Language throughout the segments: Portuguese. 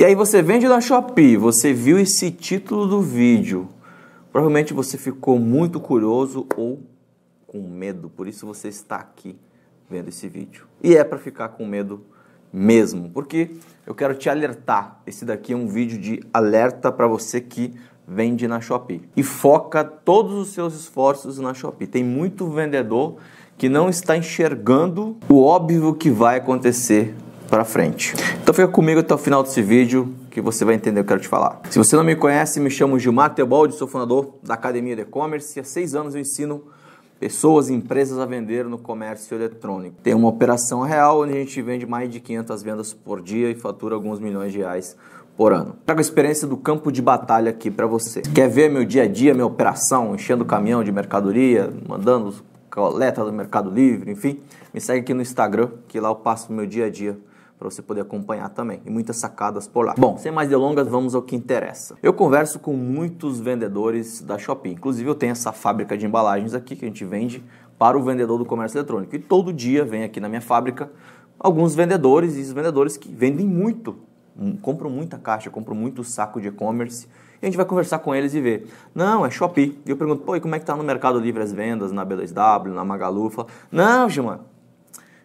E aí você vende na Shopee, você viu esse título do vídeo. Provavelmente você ficou muito curioso ou com medo, por isso você está aqui vendo esse vídeo. E é para ficar com medo mesmo, porque eu quero te alertar. Esse daqui é um vídeo de alerta para você que vende na Shopee e foca todos os seus esforços na Shopee. Tem muito vendedor que não está enxergando o óbvio que vai acontecer para frente. Então fica comigo até o final desse vídeo que você vai entender o que eu quero te falar. Se você não me conhece, me chamo Gilmar Teobaldi, sou fundador da Academia de E-Commerce e há seis anos eu ensino pessoas e empresas a vender no comércio eletrônico. Tem uma operação real onde a gente vende mais de 500 vendas por dia e fatura alguns milhões de reais por ano. Trago a experiência do campo de batalha aqui para você. Quer ver meu dia a dia, minha operação, enchendo caminhão de mercadoria, mandando coleta do Mercado Livre, enfim? Me segue aqui no Instagram, que lá eu passo meu dia a dia para você poder acompanhar também e muitas sacadas por lá. Bom, sem mais delongas, vamos ao que interessa. Eu converso com muitos vendedores da Shopee, inclusive eu tenho essa fábrica de embalagens aqui que a gente vende para o vendedor do comércio eletrônico. E todo dia vem aqui na minha fábrica alguns vendedores e vendedores que vendem muito, hum, compram muita caixa, compram muito saco de e-commerce. E a gente vai conversar com eles e ver. Não, é Shopee. E eu pergunto, pô, e como é que tá no Mercado Livre as vendas, na B2W, na Magalu? Fala, não, Gilmar,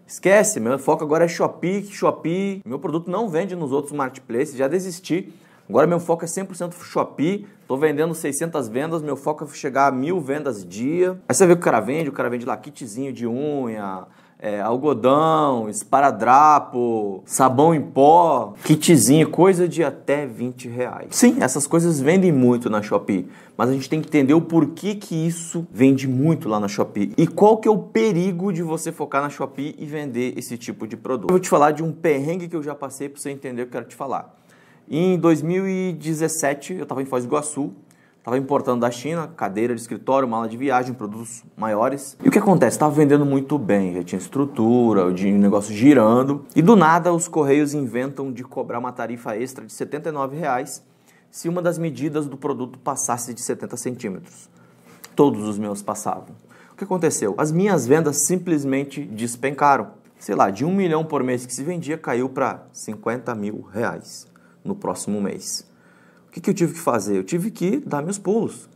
Esquece, meu foco agora é Shopee, Shopee. Meu produto não vende nos outros marketplaces, já desisti. Agora meu foco é 100% Shopee, estou vendendo 600 vendas, meu foco é chegar a mil vendas dia. Aí você vê o que o cara vende, o cara vende lá kitzinho de unha, é, algodão, esparadrapo, sabão em pó, kitzinho, coisa de até 20 reais. Sim, essas coisas vendem muito na Shopee, mas a gente tem que entender o porquê que isso vende muito lá na Shopee e qual que é o perigo de você focar na Shopee e vender esse tipo de produto. Eu vou te falar de um perrengue que eu já passei para você entender o que eu quero te falar. Em 2017, eu estava em Foz do Iguaçu, Estava importando da China, cadeira de escritório, mala de viagem, produtos maiores. E o que acontece? Estava vendendo muito bem, já tinha estrutura, o negócio girando. E do nada, os Correios inventam de cobrar uma tarifa extra de R$ 79,00 se uma das medidas do produto passasse de 70 centímetros. Todos os meus passavam. O que aconteceu? As minhas vendas simplesmente despencaram. Sei lá, de um milhão por mês que se vendia, caiu para R$ 50 mil reais no próximo mês que, que eu tive que fazer? Eu tive que dar meus pulos.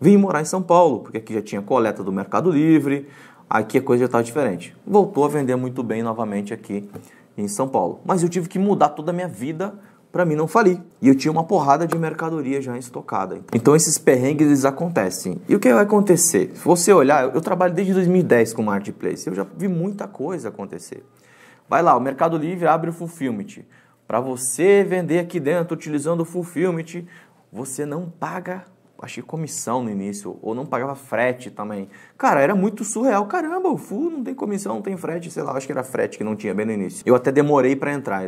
Vim morar em São Paulo, porque aqui já tinha coleta do Mercado Livre, aqui a coisa já estava diferente. Voltou a vender muito bem novamente aqui em São Paulo. Mas eu tive que mudar toda a minha vida para mim não falir. E eu tinha uma porrada de mercadoria já estocada. Então esses perrengues eles acontecem. E o que vai acontecer? Se você olhar, eu trabalho desde 2010 com marketplace. Eu já vi muita coisa acontecer. Vai lá, o Mercado Livre abre o Fulfillment para você vender aqui dentro utilizando o Fulfillment, você não paga, achei comissão no início, ou não pagava frete também. Cara, era muito surreal. Caramba, o Full não tem comissão, não tem frete, sei lá, acho que era frete que não tinha bem no início. Eu até demorei para entrar,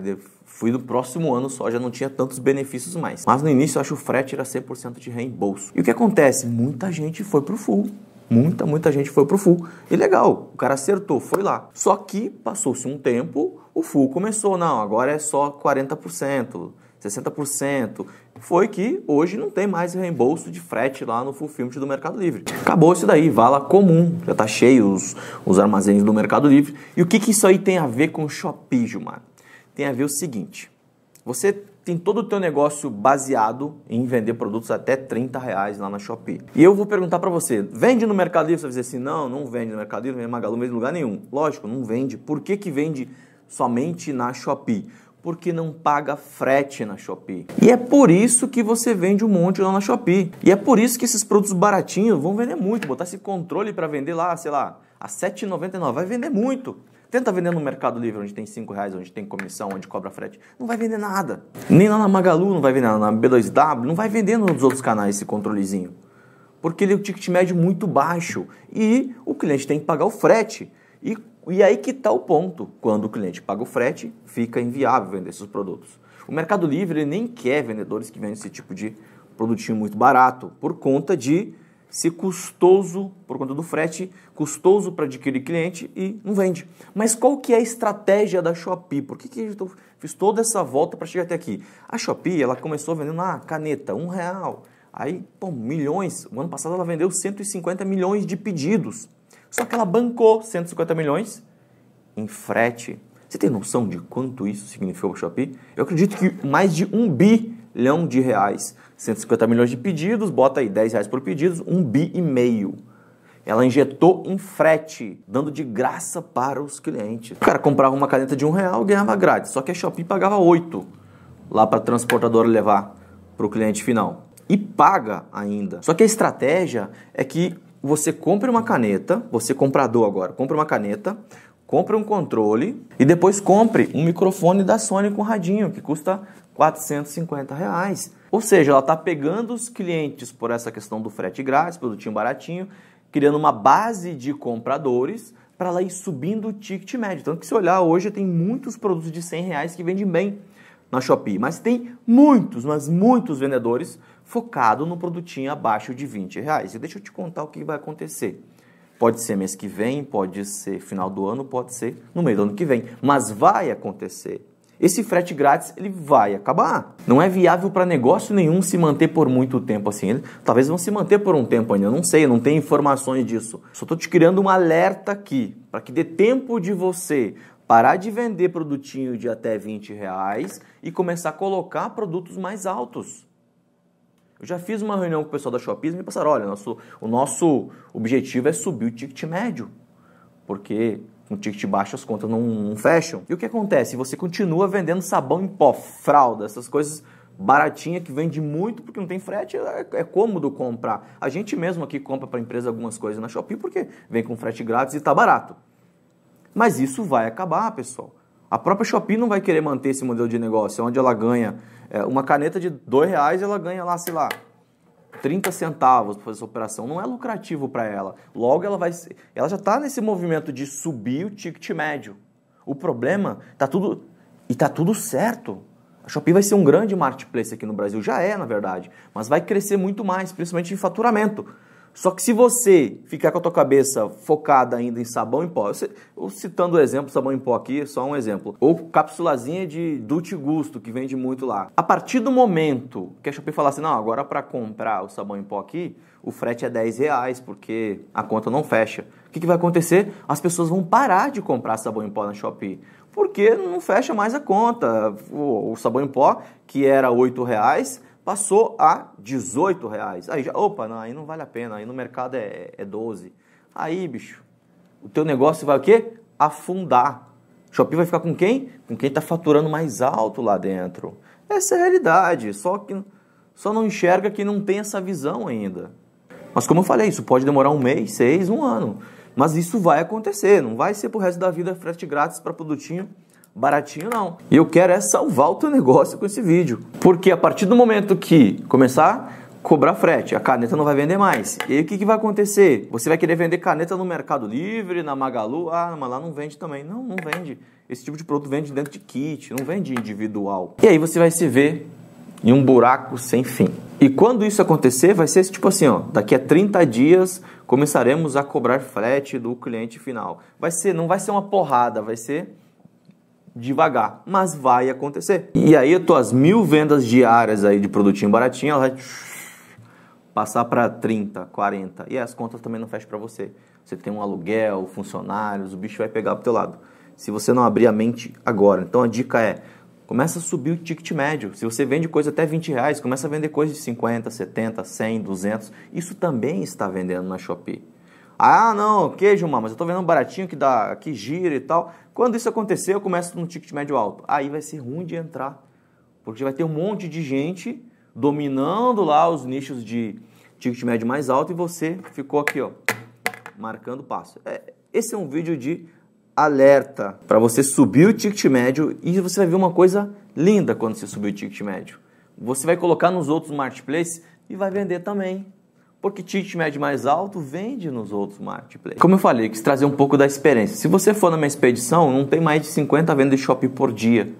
fui no próximo ano só, já não tinha tantos benefícios mais. Mas no início eu acho que o frete era 100% de reembolso. E o que acontece? Muita gente foi pro Full. Muita, muita gente foi pro full. E legal, o cara acertou, foi lá. Só que passou-se um tempo, o full começou, não, agora é só 40%, 60%. Foi que hoje não tem mais reembolso de frete lá no Fulfillment do Mercado Livre. Acabou isso daí, vala comum, já tá cheio os, os armazéns do Mercado Livre. E o que, que isso aí tem a ver com o Shopee, Gilmar? Tem a ver o seguinte, você tem todo o teu negócio baseado em vender produtos até 30 reais lá na Shopee. E eu vou perguntar para você, vende no Mercado Livre? Você vai dizer assim, não, não vende no Mercado Livre, é não vende Magalu, mesmo lugar nenhum. Lógico, não vende. Por que que vende somente na Shopee? Porque não paga frete na Shopee. E é por isso que você vende um monte lá na Shopee. E é por isso que esses produtos baratinhos vão vender muito. Botar esse controle para vender lá, sei lá, a R$7,99 7,99 vai vender muito. Tenta vender no Mercado Livre, onde tem R$5,00, reais, onde tem comissão, onde cobra frete. Não vai vender nada. Nem lá na Magalu não vai vender na B2W não vai vender nos outros canais esse controlezinho. Porque ele é um ticket médio é muito baixo e o cliente tem que pagar o frete. E e aí que está o ponto. Quando o cliente paga o frete, fica inviável vender esses produtos. O Mercado Livre ele nem quer vendedores que vendem esse tipo de produtinho muito barato, por conta de ser custoso, por conta do frete, custoso para adquirir cliente e não vende. Mas qual que é a estratégia da Shopee? Por que, que eu fiz toda essa volta para chegar até aqui? A Shopee ela começou vendendo uma ah, caneta, um real. Aí, pô, milhões. O ano passado ela vendeu 150 milhões de pedidos. Só que ela bancou 150 milhões em frete. Você tem noção de quanto isso significou para o Shopee? Eu acredito que mais de um bilhão de reais. 150 milhões de pedidos, bota aí 10 reais por pedido, um bi e meio. Ela injetou em frete, dando de graça para os clientes. O cara comprava uma caneta de um real ganhava grátis, só que a Shopee pagava 8 lá para a transportadora levar para o cliente final. E paga ainda. Só que a estratégia é que você compra uma caneta, você comprador agora, compra uma caneta, compra um controle e depois compre um microfone da Sony com radinho, que custa 450 reais. Ou seja, ela está pegando os clientes por essa questão do frete grátis, produtinho baratinho, criando uma base de compradores para ela ir subindo o ticket médio. Tanto que se olhar hoje, tem muitos produtos de 100 reais que vendem bem na Shopee, mas tem muitos, mas muitos vendedores focado no produtinho abaixo de 20 reais. E deixa eu te contar o que vai acontecer. Pode ser mês que vem, pode ser final do ano, pode ser no meio do ano que vem, mas vai acontecer. Esse frete grátis ele vai acabar. Não é viável para negócio nenhum se manter por muito tempo assim. talvez vão se manter por um tempo ainda, não sei, não tem informações disso. Só estou te criando um alerta aqui para que dê tempo de você parar de vender produtinho de até 20 reais e começar a colocar produtos mais altos. Eu já fiz uma reunião com o pessoal da Shopee e me passaram, olha, nosso, o nosso objetivo é subir o ticket médio, porque com ticket baixo as contas não, não fecham. E o que acontece? Você continua vendendo sabão em pó, fralda, essas coisas baratinha que vende muito porque não tem frete, é, é cômodo comprar. A gente mesmo aqui compra para a empresa algumas coisas na Shopee porque vem com frete grátis e está barato. Mas isso vai acabar, pessoal. A própria Shopee não vai querer manter esse modelo de negócio, onde ela ganha é, uma caneta de dois reais, ela ganha lá, sei lá, 30 centavos para fazer essa operação. Não é lucrativo para ela. Logo, ela vai, ela já está nesse movimento de subir o ticket médio. O problema está tudo e tá tudo certo. A Shopee vai ser um grande marketplace aqui no Brasil, já é, na verdade, mas vai crescer muito mais, principalmente em faturamento. Só que se você ficar com a tua cabeça focada ainda em sabão em pó, eu citando o exemplo, sabão em pó aqui, só um exemplo, ou capsulazinha de Dulce Gusto, que vende muito lá. A partir do momento que a Shopee falar assim, não, agora para comprar o sabão em pó aqui, o frete é 10 reais, porque a conta não fecha. O que, que vai acontecer? As pessoas vão parar de comprar sabão em pó na Shopee porque não fecha mais a conta. O, sabão em pó, que era R$ reais passou a 18 reais. Aí já, opa, não, aí não vale a pena, aí no mercado é, é 12. É aí, bicho, o teu negócio vai o quê? Afundar. Shopping vai ficar com quem? Com quem está faturando mais alto lá dentro. Essa é a realidade, só que só não enxerga que não tem essa visão ainda. Mas como eu falei, isso pode demorar um mês, seis, um ano. Mas isso vai acontecer, não vai ser o resto da vida frete grátis para produtinho baratinho não. E eu quero é salvar o teu negócio com esse vídeo. Porque a partir do momento que começar cobrar frete, a caneta não vai vender mais. E aí o que, que vai acontecer? Você vai querer vender caneta no Mercado Livre, na Magalu, ah, mas lá não vende também. Não, não vende. Esse tipo de produto vende dentro de kit, não vende individual. E aí você vai se ver em um buraco sem fim. E quando isso acontecer, vai ser tipo assim, ó, daqui a 30 dias começaremos a cobrar frete do cliente final. Vai ser, não vai ser uma porrada, vai ser devagar, mas vai acontecer. E aí as tuas mil vendas diárias aí de produtinho baratinho, ela vai passar para 30, 40 e as contas também não fecham para você. Você tem um aluguel, funcionários, o bicho vai pegar pro teu lado. Se você não abrir a mente agora, então a dica é Começa a subir o ticket médio. Se você vende coisa até 20 reais, começa a vender coisa de 50, 70, 100, 200. Isso também está vendendo na Shopee. Ah, não, ok, Gilmar, mas eu estou vendo um baratinho que, dá, que gira e tal. Quando isso acontecer, eu começo no ticket médio alto. Aí vai ser ruim de entrar, porque vai ter um monte de gente dominando lá os nichos de ticket médio mais alto e você ficou aqui, ó, marcando passo. É, esse é um vídeo de alerta para você subir o ticket médio e você vai ver uma coisa linda quando você subir o ticket médio. Você vai colocar nos outros marketplaces e vai vender também. Porque ticket médio mais alto, vende nos outros marketplaces. Como eu falei, eu quis trazer um pouco da experiência. Se você for na minha expedição, não tem mais de 50 vendas de shopping por dia.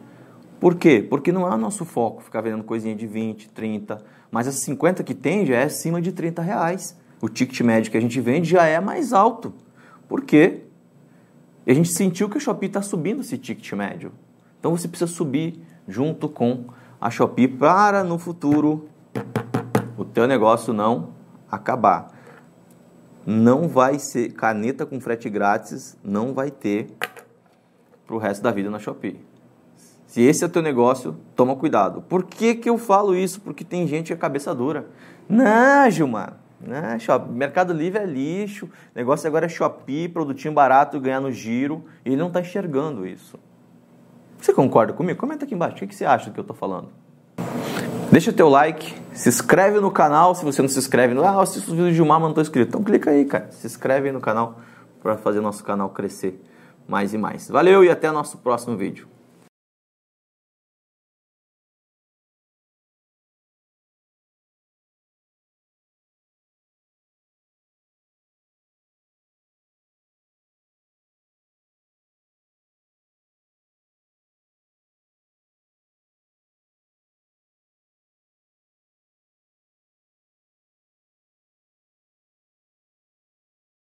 Por quê? Porque não é o nosso foco ficar vendendo coisinha de 20, 30, mas as 50 que tem já é acima de 30 reais. O ticket médio que a gente vende já é mais alto. Por quê? E a gente sentiu que o Shopee está subindo esse ticket médio. Então você precisa subir junto com a Shopee para no futuro o teu negócio não acabar. Não vai ser caneta com frete grátis, não vai ter para o resto da vida na Shopee. Se esse é teu negócio, toma cuidado. Por que, que eu falo isso? Porque tem gente que é cabeça dura. Não, Gilmar, né? Shopee, Mercado Livre é lixo, negócio agora é Shopee, produtinho barato, ganhar no giro, e ele não está enxergando isso. Você concorda comigo? Comenta aqui embaixo, o que, que você acha do que eu estou falando? Deixa teu like, se inscreve no canal se você não se inscreve. Ah, assisto os vídeos de Gilmar, mas não estou inscrito. Então clica aí, cara. Se inscreve aí no canal para fazer nosso canal crescer mais e mais. Valeu e até nosso próximo vídeo.